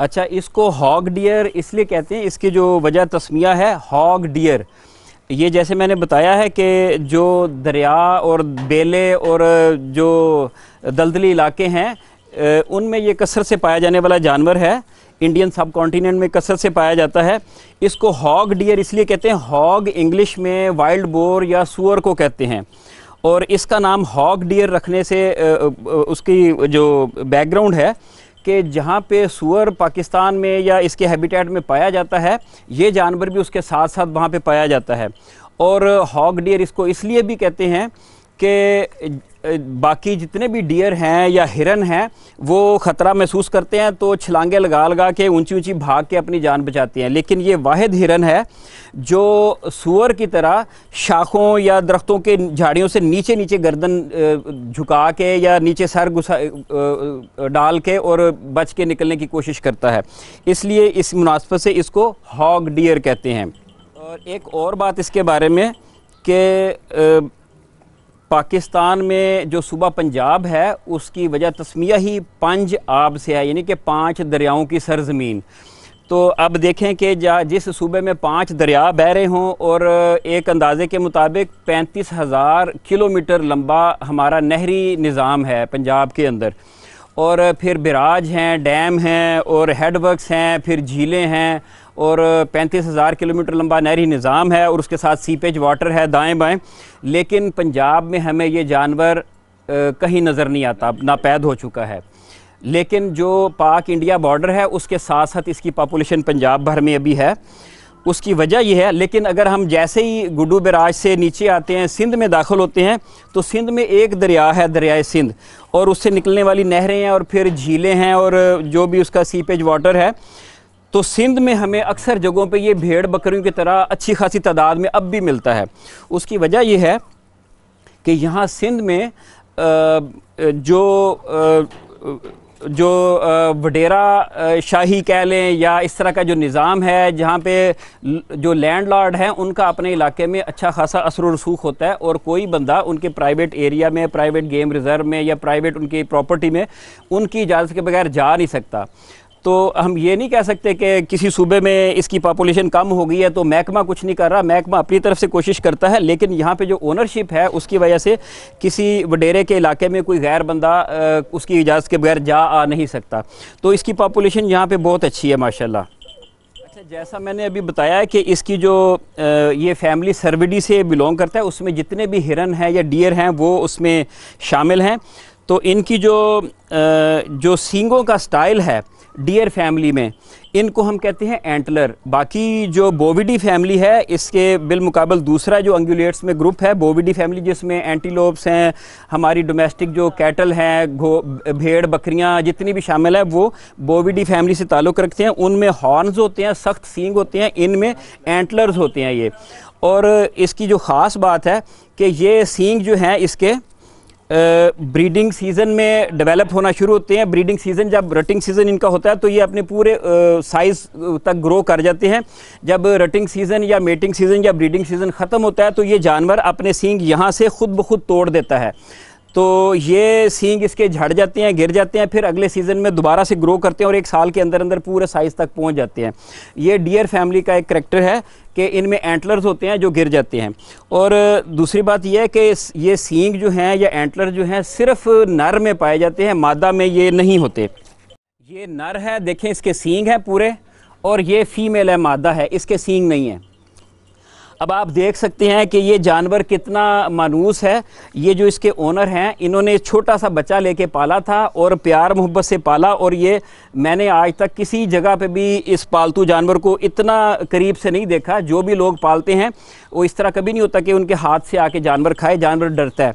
अच्छा इसको hog dear इसलिए कहते हैं इसकी जो वजह तस्मिया है हॉग डियर ये जैसे मैंने बताया है कि जो दरिया और बेले और जो दलदली इलाके हैं उनमें ये कसर से पाया जाने वाला जानवर है इंडियन सब कॉन्टीनेंट में कसरत से पाया जाता है इसको हॉग डियर इसलिए कहते हैं हॉग इंग्लिश में वाइल्ड बोर या सुअर को कहते हैं और इसका नाम हॉग डियर रखने से उसकी जो बैकग्राउंड है कि जहाँ पे सुअर पाकिस्तान में या इसके हैबिटेट में पाया जाता है ये जानवर भी उसके साथ साथ वहाँ पे पाया जाता है और हॉक डियर इसको इसलिए भी कहते हैं कि बाकी जितने भी डियर हैं या हिरन हैं वो ख़तरा महसूस करते हैं तो छलांगे लगा लगा के ऊंची ऊंची भाग के अपनी जान बचाते हैं लेकिन ये वाहिद हिरन है जो सुअर की तरह शाखों या दरख्तों के झाड़ियों से नीचे नीचे गर्दन झुका के या नीचे सर घुसा डाल के और बच के निकलने की कोशिश करता है इसलिए इस मुनासबत से इसको हॉग डियर कहते हैं और एक और बात इसके बारे में कि पाकिस्तान में जो सूबा पंजाब है उसकी वजह तस्मिया ही पंज आब से है यानी कि पांच दरियाओं की सरजमीन तो अब देखें कि जिस सूबे में पांच दरिया बह रहे हों और एक अंदाज़े के मुताबिक पैंतीस हज़ार किलोमीटर लंबा हमारा नहरी निज़ाम है पंजाब के अंदर और फिर बिराज हैं डैम हैं और हेडवर्कस हैं फिर झीलें हैं और पैंतीस हज़ार किलोमीटर लंबा नहरी निज़ाम है और उसके साथ सीपेज वाटर है दाएं बाएं लेकिन पंजाब में हमें ये जानवर कहीं नज़र नहीं आता नापैद हो चुका है लेकिन जो पाक इंडिया बॉर्डर है उसके साथ साथ इसकी पॉपुलेशन पंजाब भर में अभी है उसकी वजह यह है लेकिन अगर हम जैसे ही गुडू बराज से नीचे आते हैं सिंध में दाखिल होते हैं तो सिंध में एक दरिया है दरियाए सिंध और उससे निकलने वाली नहरें हैं और फिर झीलें हैं और जो भी उसका सीपेज वाटर है तो सिंध में हमें अक्सर जगहों पे ये भेड़ बकरियों की तरह अच्छी खासी तादाद में अब भी मिलता है उसकी वजह यह है कि यहाँ सिंध में जो जो वडेरा शाही कह लें या इस तरह का जो निज़ाम है जहाँ पे जो लैंड लॉर्ड हैं उनका अपने इलाके में अच्छा खासा असर रसूख होता है और कोई बंदा उनके प्राइवेट एरिया में प्राइवेट गेम रिज़र्व में या प्राइवेट उनकी प्रॉपर्टी में उनकी इजाज़त के बगैर जा नहीं सकता तो हम ये नहीं कह सकते कि किसी सूबे में इसकी पॉपुलेशन कम हो गई है तो महकमा कुछ नहीं कर रहा महकमा अपनी तरफ से कोशिश करता है लेकिन यहाँ पे जो ओनरशिप है उसकी वजह से किसी वडेरे के इलाके में कोई गैर बंदा उसकी इजाज़त के बगैर जा आ नहीं सकता तो इसकी पॉपुलेशन यहाँ पर बहुत अच्छी है माशा अच्छा जैसा मैंने अभी बताया कि इसकी जो ये फैमिली सर्विडी से बिलोंग करता है उसमें जितने भी हिरन हैं या डियर हैं वो उसमें शामिल हैं तो इनकी जो जो सींगों का स्टाइल है डियर फैमिली में इनको हम कहते हैं एंटलर बाकी जो बोविडी फैमिली है इसके बिलमुकाबल दूसरा जो अंगुलेट्स में ग्रुप है बोविडी फैमिली जिसमें एंटीलोप्स हैं हमारी डोमेस्टिक जो कैटल हैं घो भेड़ बकरियां जितनी भी शामिल है वो बोविडी फैमिली से ताल्लुक़ रखते हैं उनमें हॉर्नस होते हैं सख्त सींग होते हैं इनमें एंटलर्स होते हैं ये और इसकी जो ख़ास बात है कि ये सींग जो हैं इसके ब्रीडिंग सीज़न में डेवलप होना शुरू होते हैं ब्रीडिंग सीज़न जब रटिंग सीज़न इनका होता है तो ये अपने पूरे साइज़ तक ग्रो कर जाते हैं जब रटिंग सीज़न या मेटिंग सीज़न या ब्रीडिंग सीज़न ख़त्म होता है तो ये जानवर अपने सींग यहाँ से ख़ुद ब खुद तोड़ देता है तो ये सींग इसके झड़ जाते हैं गिर जाते हैं फिर अगले सीज़न में दोबारा से ग्रो करते हैं और एक साल के अंदर अंदर पूरे साइज़ तक पहुंच जाते हैं ये डियर फैमिली का एक करेक्टर है कि इनमें एंटलर्स होते हैं जो गिर जाते हैं और दूसरी बात यह है कि ये सींग जो हैं या एंटलर जो हैं सिर्फ नर में पाए जाते हैं मादा में ये नहीं होते ये नर है देखें इसके सींग हैं पूरे और ये फ़ीमेल है मादा है इसके सींग नहीं है अब आप देख सकते हैं कि ये जानवर कितना मानूस है ये जो इसके ओनर हैं इन्होंने छोटा सा बच्चा लेके पाला था और प्यार मोहब्बत से पाला और ये मैंने आज तक किसी जगह पे भी इस पालतू जानवर को इतना करीब से नहीं देखा जो भी लोग पालते हैं वो इस तरह कभी नहीं होता कि उनके हाथ से आके जानवर खाए जानवर डरता है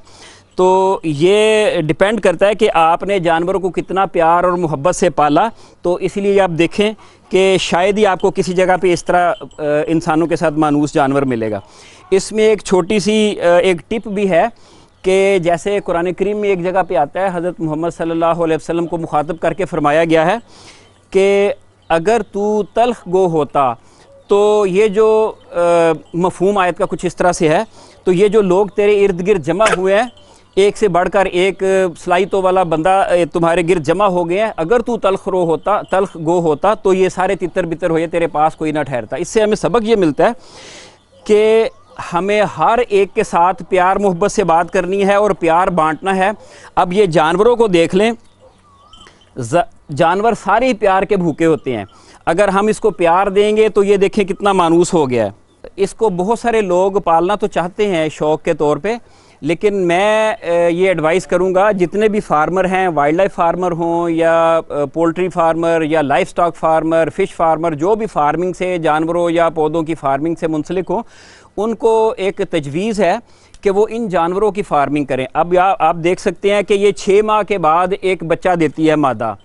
तो ये डिपेंड करता है कि आपने जानवरों को कितना प्यार और मोहब्बत से पाला तो इसलिए आप देखें कि शायद ही आपको किसी जगह पे इस तरह इंसानों के साथ मानूस जानवर मिलेगा इसमें एक छोटी सी एक टिप भी है कि जैसे कुरान करीम में एक जगह पे आता है हज़रत मोहम्मद सल्लल्लाहु अलैहि वसल्लम को मुखातब करके फरमाया गया है कि अगर तू तलख गो होता तो ये जो मफहूम आयत का कुछ इस तरह से है तो ये जो लोग तेरे इर्द गिर्द जमा हुए हैं एक से बढ़कर एक सलाई तो वाला बंदा तुम्हारे गिर जमा हो गए हैं अगर तू तलख रो होता तलख गो होता तो ये सारे तितर बितर हुए तेरे पास कोई ना ठहरता इससे हमें सबक ये मिलता है कि हमें हर एक के साथ प्यार मोहब्बत से बात करनी है और प्यार बांटना है अब ये जानवरों को देख लें जानवर सारे ही प्यार के भूखे होते हैं अगर हम इसको प्यार देंगे तो ये देखें कितना मानूस हो गया है इसको बहुत सारे लोग पालना तो चाहते हैं शौक़ के तौर पर लेकिन मैं ये एडवाइस करूँगा जितने भी फार्मर हैं वाइल्ड लाइफ फार्मर हों या पोल्ट्री फार्मर या life stock farmer fish farmer जो भी फार्मिंग से जानवरों या पौधों की फार्मिंग से मुंसलिक हों उनको एक तजवीज़ है कि वो इन जानवरों की फार्मिंग करें अब या आप देख सकते हैं कि ये छः माह के बाद एक बच्चा देती है मादा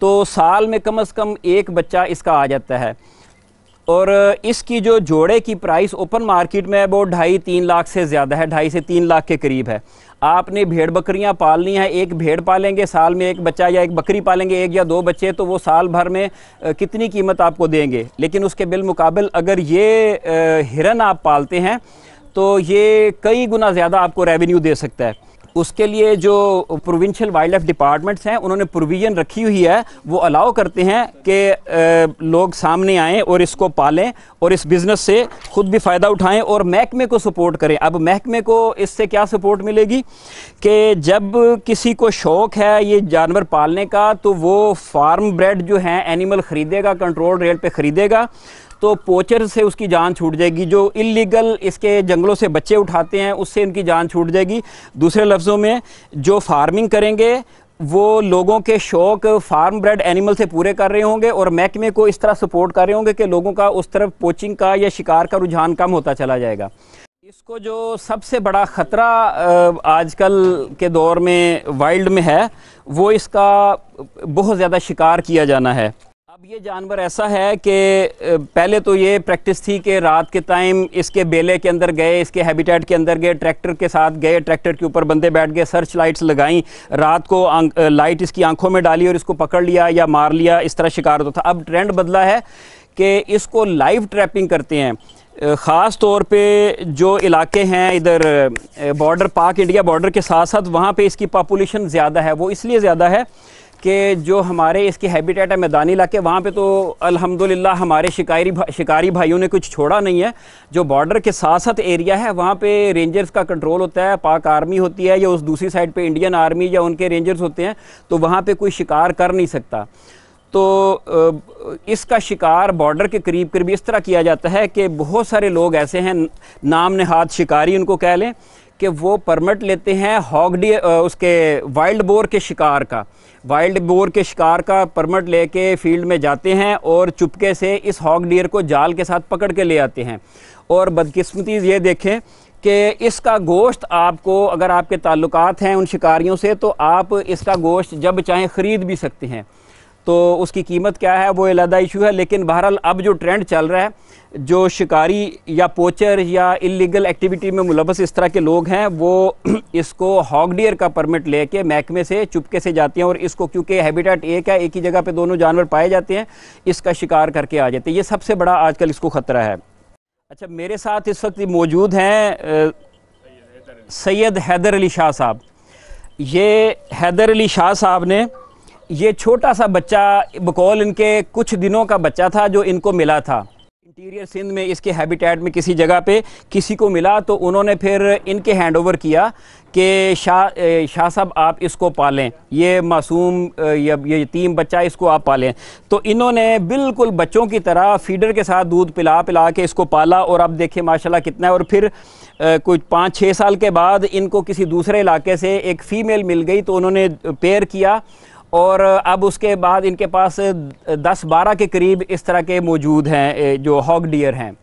तो साल में कम अज़ कम एक बच्चा इसका आ जाता है और इसकी जो जोड़े की प्राइस ओपन मार्केट में वो ढाई तीन लाख से ज़्यादा है ढाई से तीन लाख के करीब है आपने भेड़ बकरियां पालनी है एक भेड़ पालेंगे साल में एक बच्चा या एक बकरी पालेंगे एक या दो बच्चे तो वो साल भर में कितनी कीमत आपको देंगे लेकिन उसके बिलमुकाबल अगर ये हिरन आप पालते हैं तो ये कई गुना ज़्यादा आपको रेवेन्यू दे सकता है उसके लिए जो प्रोविंशियल वाइल्ड लाइफ डिपार्टमेंट्स हैं उन्होंने प्रोविज़न रखी हुई है वो अलाउ करते हैं कि लोग सामने आएँ और इसको पालें और इस बिज़नेस से ख़ुद भी फ़ायदा उठाएँ और महकमे को सपोर्ट करें अब महकमे को इससे क्या सपोर्ट मिलेगी कि जब किसी को शौक़ है ये जानवर पालने का तो वो फार्म ब्रेड जो हैं एनिमल ख़रीदेगा कंट्रोल रेट पर ख़रीदेगा तो पोचर से उसकी जान छूट जाएगी जो इलीगल इसके जंगलों से बच्चे उठाते हैं उससे इनकी जान छूट जाएगी दूसरे लफ्ज़ों में जो फार्मिंग करेंगे वो लोगों के शौक फार्म ब्रेड एनिमल से पूरे कर रहे होंगे और महकमे को इस तरह सपोर्ट कर रहे होंगे कि लोगों का उस तरफ पोचिंग का या शिकार का रुझान कम होता चला जाएगा इसको जो सबसे बड़ा ख़तरा आजकल के दौर में वाइल्ड में है वो इसका बहुत ज़्यादा शिकार किया जाना है अब ये जानवर ऐसा है कि पहले तो ये प्रैक्टिस थी कि रात के टाइम इसके बेले के अंदर गए इसके हैबिटेट के अंदर गए ट्रैक्टर के साथ गए ट्रैक्टर के ऊपर बंदे बैठ गए सर्च लाइट्स लगाई रात को लाइट इसकी आंखों में डाली और इसको पकड़ लिया या मार लिया इस तरह शिकार होता था अब ट्रेंड बदला है कि इसको लाइव ट्रैपिंग करते हैं ख़ास तौर पे जो इलाके हैं इधर बॉर्डर पाक इंडिया बॉर्डर के साथ साथ वहाँ पे इसकी पॉपुलेशन ज़्यादा है वो इसलिए ज़्यादा है कि जो हमारे इसके हैबिटेट है मैदानी इलाके वहाँ पे तो अल्हम्दुलिल्लाह हमारे शिकारी भा, शिकारी भाइयों ने कुछ छोड़ा नहीं है जो बॉर्डर के साथ साथ एरिया है वहाँ पे रेंजर्स का कंट्रोल होता है पाक आर्मी होती है या उस दूसरी साइड पे इंडियन आर्मी या उनके रेंजर्स होते हैं तो वहाँ पर कोई शिकार कर नहीं सकता तो इसका शिकार बॉर्डर के करीब करीब इस तरह किया जाता है कि बहुत सारे लोग ऐसे हैं नाम नहाद शिकारी उनको कह लें कि वो परमिट लेते हैं हॉग डी उसके वाइल्ड बोर के शिकार का वाइल्ड बोर के शिकार का परमिट लेके फील्ड में जाते हैं और चुपके से इस हॉग डियर को जाल के साथ पकड़ के ले आते हैं और बदकिस्मती ये देखें कि इसका गोश्त आपको अगर आपके ताल्लुकात हैं उन शिकारियों से तो आप इसका गोश्त जब चाहें ख़रीद भी सकते हैं तो उसकी कीमत क्या है वो अलहदा इशू है लेकिन बहरहाल अब जो ट्रेंड चल रहा है जो शिकारी या पोचर या इलीगल एक्टिविटी में मुलबस इस तरह के लोग हैं वो इसको हॉकडियर का परमिट लेके महकमे से चुपके से जाते हैं और इसको क्योंकि हैबिटेट एक है एक ही जगह पे दोनों जानवर पाए जाते हैं इसका शिकार करके आ जाते हैं ये सबसे बड़ा आजकल इसको ख़तरा है अच्छा मेरे साथ इस वक्त मौजूद हैं सैद हैदर अली शाह साहब ये हैदर अली शाह साहब ने ये छोटा सा बच्चा बकौल इनके कुछ दिनों का बच्चा था जो इनको मिला था इंटीरियर सिंध में इसके हैबिटेट में किसी जगह पे किसी को मिला तो उन्होंने फिर इनके हैंडओवर किया कि शाह शाह साहब आप इसको पालें ये मासूम या ये यतीम बच्चा इसको आप पालें तो इन्होंने बिल्कुल बच्चों की तरह फीडर के साथ दूध पिला पिला के इसको पाला और अब देखें माशाल्लाह कितना है और फिर कुछ पाँच छः साल के बाद इनको किसी दूसरे इलाके से एक फ़ीमेल मिल गई तो उन्होंने पेयर किया और अब उसके बाद इनके पास 10-12 के करीब इस तरह के मौजूद हैं जो हॉक डियर हैं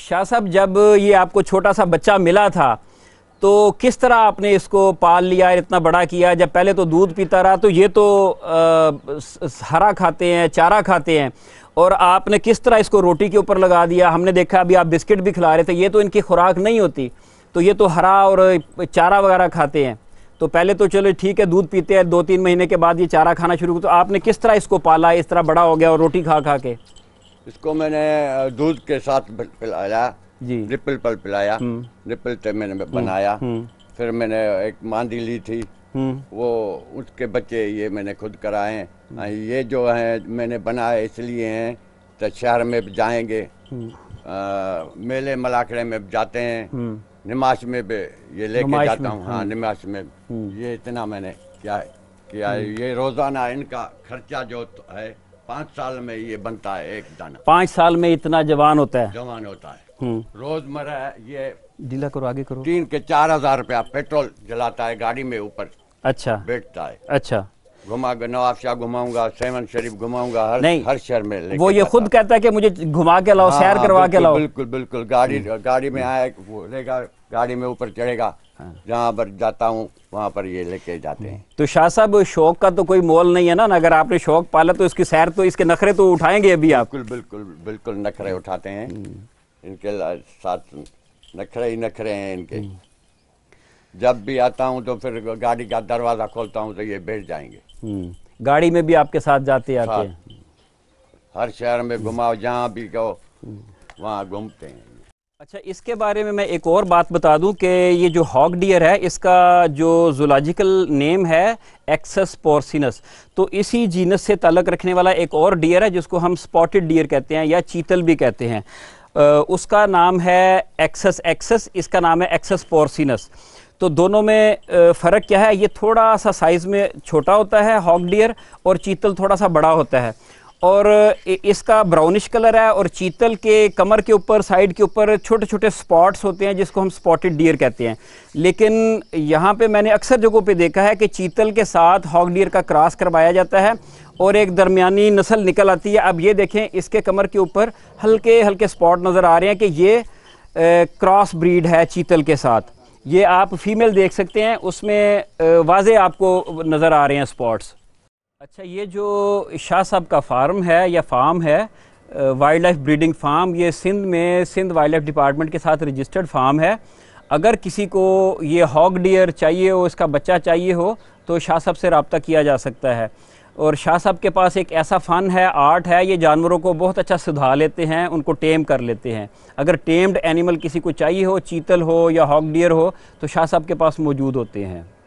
शाह साहब जब ये आपको छोटा सा बच्चा मिला था तो किस तरह आपने इसको पाल लिया इतना बड़ा किया जब पहले तो दूध पीता रहा तो ये तो आ, हरा खाते हैं चारा खाते हैं और आपने किस तरह इसको रोटी के ऊपर लगा दिया हमने देखा अभी आप बिस्किट भी खिला रहे थे ये तो इनकी खुराक नहीं होती तो ये तो हरा और चारा वगैरह खाते हैं तो पहले तो चलो ठीक है दूध पीते हैं दो तीन महीने के बाद ये चारा खाना शुरू तो आपने किस तरह इसको पाला इस तरह बड़ा हो गया और रोटी खा खा के इसको मैंने दूध के साथ पिलाया जी रिपल पल पिलाया हम्म। रिपल ते मैंने हम्म, बनाया हम्म। फिर मैंने एक मांदी ली थी वो उसके बच्चे ये मैंने खुद कराए हाँ, ये जो है मैंने बनाए इसलिए हैं तो शहर में जाएंगे आ, मेले मलाखड़े में जाते हैं निमाश में भी ये लेके जाता हूँ हाँ हम्म। निमाश में हम्म। ये इतना मैंने क्या किया हम्म। ये रोजाना इनका खर्चा जो तो है पाँच साल में ये बनता है एक दाना पाँच साल में इतना जवान होता है जवान होता है रोजमर्रा ये डीला करो आगे करो तीन के चार हजार रुपया पेट्रोल जलाता है गाड़ी में ऊपर अच्छा बैठता है अच्छा घुमा के नवाबशाह घुमाऊंगा सैमन शरीफ घुमाऊंगा हर नहीं, हर शहर में वो ये खुद कहता है कि मुझे घुमा के लाओ हाँ, सैर हाँ, करवा के लाओ बिल्कुल बिल्कुल गाड़ी हम्म। गाड़ी में हम्म। आया वो लेगा गाड़ी में ऊपर चढ़ेगा हाँ। जहाँ पर जाता हूँ वहाँ पर ये लेके जाते हैं तो शाह साहब शौक का तो कोई मोल नहीं है ना अगर आपने शौक पाला तो इसकी सैर तो इसके नखरे तो उठाएंगे अभी आप बिल्कुल बिल्कुल बिल्कुल नखरे हम्म। उठाते हैं इनके साथ नखरे ही नखरे हैं इनके जब भी आता हूँ तो फिर गाड़ी का दरवाज़ा खोलता हूँ तो ये बैठ जाएंगे हम्म। गाड़ी में भी आपके साथ जाते आते हैं हर शहर में घुमाओ जहाँ भी गो वहाँ घूमते हैं अच्छा इसके बारे में मैं एक और बात बता दूं कि ये जो हॉक डियर है इसका जो जोलॉजिकल नेम है एक्सस पोर्सिनस तो इसी जीनस से तलक रखने वाला एक और डियर है जिसको हम स्पॉटेड डियर कहते हैं या चीतल भी कहते हैं उसका नाम है एक्सस एक्सस इसका नाम है एक्सस पोर्सिनस तो दोनों में फ़र्क क्या है ये थोड़ा सा साइज़ में छोटा होता है हॉक डियर और चीतल थोड़ा सा बड़ा होता है और इसका ब्राउनिश कलर है और चीतल के कमर के ऊपर साइड के ऊपर छोटे छोटे स्पॉट्स होते हैं जिसको हम स्पॉटेड डियर कहते हैं लेकिन यहाँ पे मैंने अक्सर जगहों पे देखा है कि चीतल के साथ हॉक डियर का क्रॉस करवाया जाता है और एक दरमियानी नस्ल निकल आती है अब ये देखें इसके कमर के ऊपर हल्के हल्के स्पॉट नज़र आ रहे हैं कि ये क्रॉस ब्रीड है चीतल के साथ ये आप फीमेल देख सकते हैं उसमें वाजे आपको नज़र आ रहे हैं स्पॉट्स अच्छा ये जो शाह साहब का फार्म है या फार्म है वाइल्ड लाइफ ब्रीडिंग फार्म ये सिंध में सिंध वाइल्ड लाइफ डिपार्टमेंट के साथ रजिस्टर्ड फार्म है अगर किसी को ये हॉक डियर चाहिए हो इसका बच्चा चाहिए हो तो शाह साहब से रबता किया जा सकता है और शाह साहब के पास एक ऐसा फ़न है आर्ट है ये जानवरों को बहुत अच्छा सुधार लेते हैं उनको टेम कर लेते हैं अगर टेम्ड एनिमल किसी को चाहिए हो चीतल हो या हॉक डियर हो तो शाह साहब के पास मौजूद होते हैं